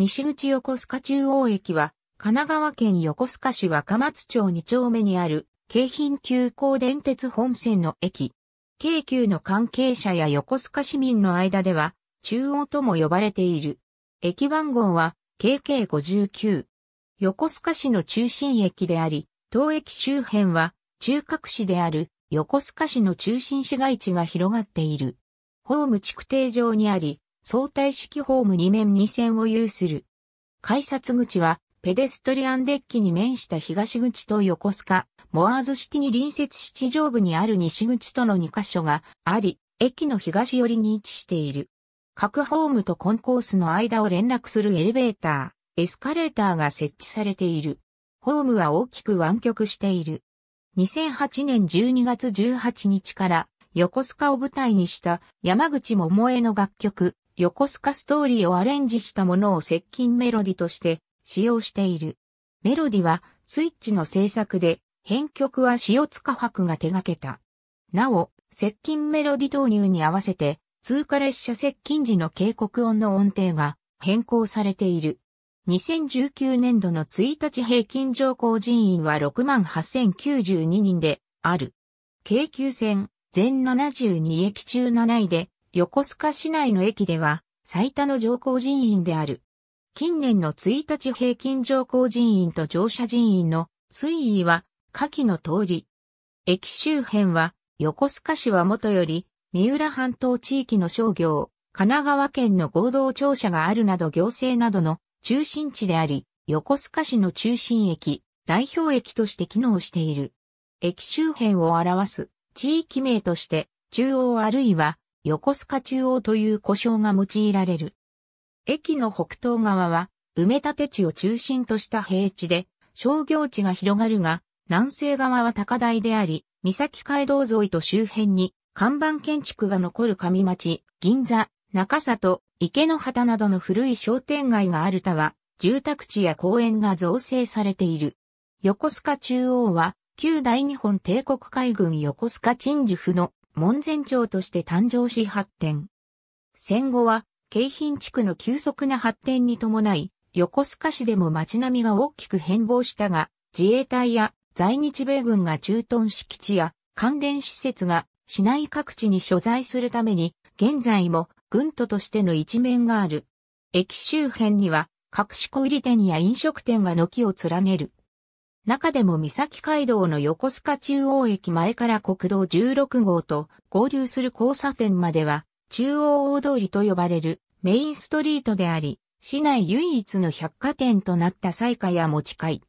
西口横須賀中央駅は、神奈川県横須賀市若松町2丁目にある、京浜急行電鉄本線の駅。京急の関係者や横須賀市民の間では、中央とも呼ばれている。駅番号は、KK59。横須賀市の中心駅であり、当駅周辺は、中核市である、横須賀市の中心市街地が広がっている。ホーム築堤上にあり、相対式ホーム2面2線を有する。改札口は、ペデストリアンデッキに面した東口と横須賀、モアーズシティに隣接七条部にある西口との2カ所があり、駅の東寄りに位置している。各ホームとコンコースの間を連絡するエレベーター、エスカレーターが設置されている。ホームは大きく湾曲している。2008年12月18日から横須賀を舞台にした山口百恵の楽曲横須賀ストーリーをアレンジしたものを接近メロディとして使用している。メロディはスイッチの制作で、編曲は塩塚博が手掛けた。なお、接近メロディ導入に合わせて、通過列車接近時の警告音の音程が変更されている。2019年度の1日平均乗降人員は68,092人である。京急線全72駅中7位で横須賀市内の駅では最多の乗降人員である。近年の1日平均乗降人員と乗車人員の推移は下記の通り。駅周辺は横須賀市はもとより三浦半島地域の商業、神奈川県の合同庁舎があるなど行政などの中心地であり、横須賀市の中心駅、代表駅として機能している。駅周辺を表す地域名として中央あるいは横須賀中央という呼称が用いられる。駅の北東側は、埋め立て地を中心とした平地で、商業地が広がるが、南西側は高台であり、岬街道沿いと周辺に、看板建築が残る上町、銀座、中里、池の旗などの古い商店街がある他は、住宅地や公園が造成されている。横須賀中央は、旧大日本帝国海軍横須賀鎮守府の門前町として誕生し発展。戦後は、京浜地区の急速な発展に伴い、横須賀市でも街並みが大きく変貌したが、自衛隊や在日米軍が駐屯敷地や関連施設が市内各地に所在するために、現在も軍都としての一面がある。駅周辺には、各種小売店や飲食店が軒を連ねる。中でも岬街道の横須賀中央駅前から国道16号と合流する交差点までは、中央大通りと呼ばれるメインストリートであり、市内唯一の百貨店となった西海や持ち会。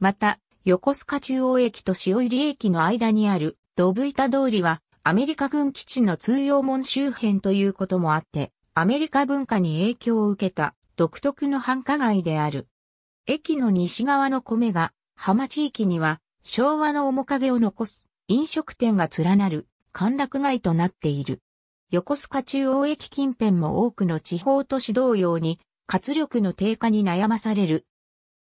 また、横須賀中央駅と塩入駅の間にあるドブ板通りは、アメリカ軍基地の通用門周辺ということもあって、アメリカ文化に影響を受けた独特の繁華街である。駅の西側の米が浜地域には昭和の面影を残す飲食店が連なる歓楽街となっている。横須賀中央駅近辺も多くの地方都市同様に活力の低下に悩まされる。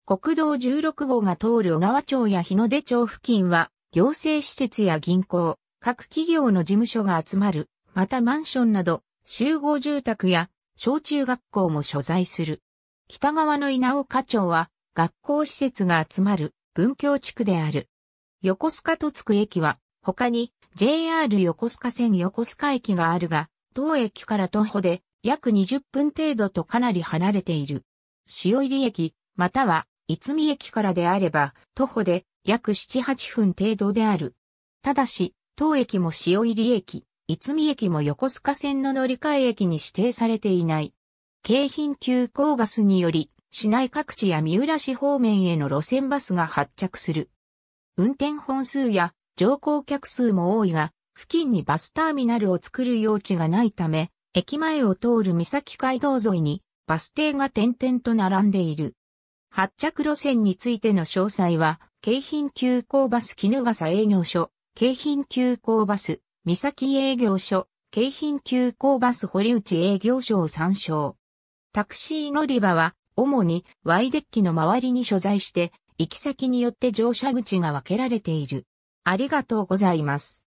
国道16号が通る小川町や日の出町付近は行政施設や銀行、各企業の事務所が集まる、またマンションなど集合住宅や小中学校も所在する。北側の稲岡町は学校施設が集まる文京地区である。横須賀戸津区駅は、他に JR 横須賀線横須賀駅があるが、当駅から徒歩で約20分程度とかなり離れている。塩入駅、または、いつみ駅からであれば、徒歩で約7、8分程度である。ただし、当駅も塩入駅、いつみ駅も横須賀線の乗り換え駅に指定されていない。京浜急行バスにより、市内各地や三浦市方面への路線バスが発着する。運転本数や乗降客数も多いが、付近にバスターミナルを作る用地がないため、駅前を通る岬街道沿いにバス停が点々と並んでいる。発着路線についての詳細は、京浜急行バス絹笠営業所、京浜急行バス、三崎営業所、京浜急行バス堀内営業所を参照。タクシー乗り場は、主に Y デッキの周りに所在して、行き先によって乗車口が分けられている。ありがとうございます。